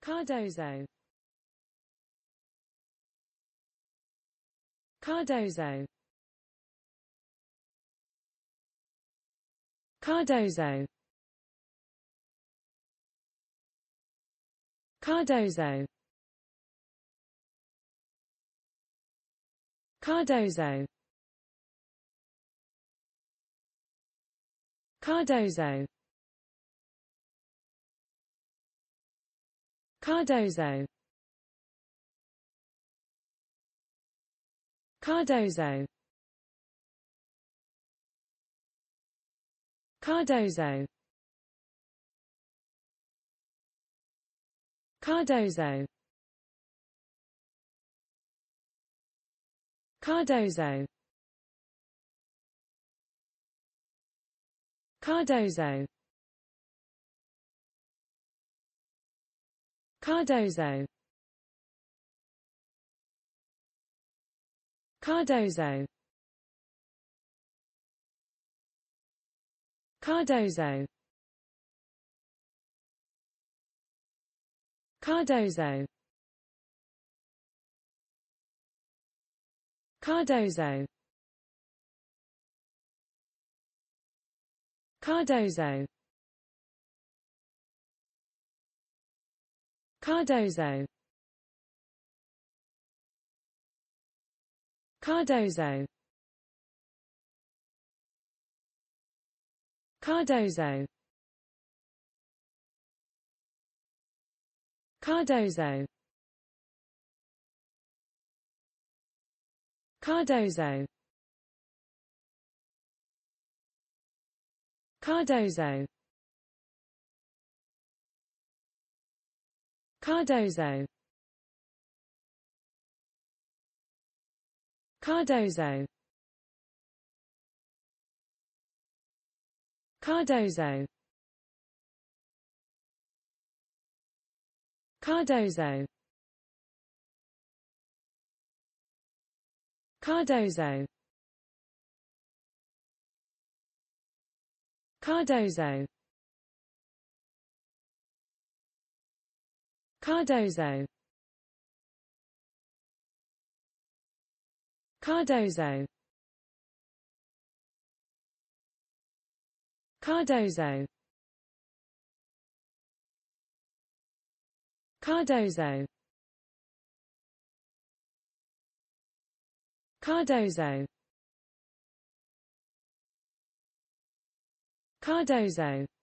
Cardozo Cardozo Cardozo Cardozo Cardozo Cardozo Cardozo Cardozo Cardozo Cardozo Cardozo Cardozo Cardozo Cardozo Cardozo Cardozo Cardozo Cardozo Cardozo Cardozo Cardozo Cardozo Cardozo Cardozo Cardozo Cardozo Cardozo Cardozo Cardozo Cardozo Cardozo Cardozo Cardozo Cardozo Cardozo Cardozo